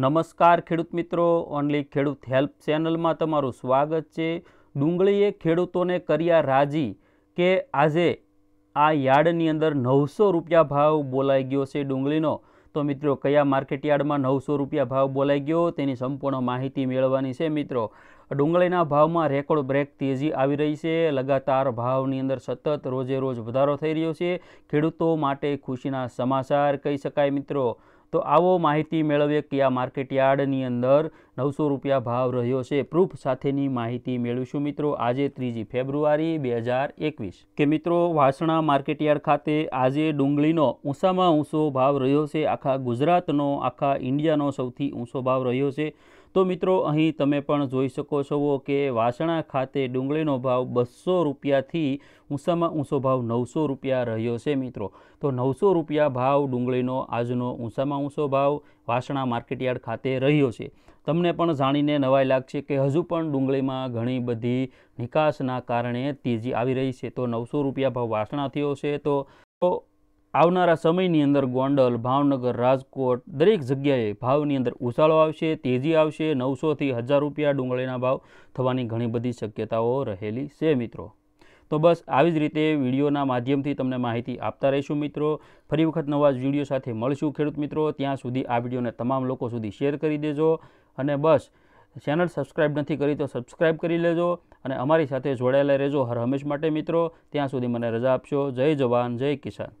નમસ્કાર ખેડૂત મિત્રો ઓનલી ખેડૂત હેલ્પ ચેનલમાં તમારું સ્વાગત છે ડુંગળીએ ખેડૂતોને કર્યા રાજી કે આજે આ યાર્ડની અંદર નવસો રૂપિયા ભાવ બોલાઈ ગયો છે ડુંગળીનો તો મિત્રો કયા માર્કેટ યાર્ડમાં નવસો રૂપિયા ભાવ બોલાઈ ગયો તેની સંપૂર્ણ માહિતી મેળવવાની છે મિત્રો ડુંગળીના ભાવમાં રેકોર્ડ બ્રેક તેજી આવી રહી છે લગાતાર ભાવની અંદર સતત રોજે રોજ વધારો થઈ રહ્યો છે ખેડૂતો માટે ખુશીના સમાચાર કહી શકાય મિત્રો તો આવો માહિતી મેળવીએ કે આ માર્કેટયાર્ડની અંદર નવસો રૂપિયા ભાવ રહ્યો છે પ્રૂફ સાથેની માહિતી મેળવીશું મિત્રો આજે ત્રીજી ફેબ્રુઆરી બે હજાર એકવીસ કે મિત્રો વાસણા માર્કેટયાર્ડ ખાતે આજે ડુંગળીનો ઊંચામાં ઊંચો ભાવ રહ્યો છે આખા ગુજરાતનો આખા ઇન્ડિયાનો સૌથી ઊંચો ભાવ રહ્યો છે તો મિત્રો અહીં તમે પણ જોઈ શકો છો કે વાસણા ખાતે ડુંગળીનો ભાવ બસો રૂપિયાથી ઊંચામાં ઊંચો ભાવ નવસો રૂપિયા રહ્યો છે મિત્રો તો નવસો રૂપિયા ભાવ ડુંગળીનો આજનો ઊંચામાં ઊંચો ભાવ વાસણા માર્કેટયાર્ડ ખાતે રહ્યો છે તમને પણ જાણીને નવાઈ લાગશે કે હજુ પણ ડુંગળીમાં ઘણી બધી નિકાસના કારણે તેજી આવી રહી છે તો નવસો રૂપિયા ભાવ વાસણા થયો છે તો આવનારા સમયની અંદર ગોંડલ ભાવનગર રાજકોટ દરેક જગ્યાએ ભાવની અંદર ઉછાળો આવશે તેજી આવશે નવસોથી હજાર રૂપિયા ડુંગળીના ભાવ થવાની ઘણી બધી શક્યતાઓ રહેલી છે મિત્રો તો બસ આવી જ રીતે વિડીયોના માધ્યમથી તમને માહિતી આપતા રહીશું મિત્રો ફરી વખત નવા વિડીયો સાથે મળશું ખેડૂત મિત્રો ત્યાં સુધી આ વિડીયોને તમામ લોકો સુધી શેર કરી દેજો અને બસ ચેનલ સબસ્ક્રાઇબ નથી કરી તો સબસ્ક્રાઇબ કરી લેજો અને અમારી સાથે જોડાયેલા રહેજો હર હંમેશ માટે મિત્રો ત્યાં સુધી મને રજા આપશો જય જવાન જય કિસાન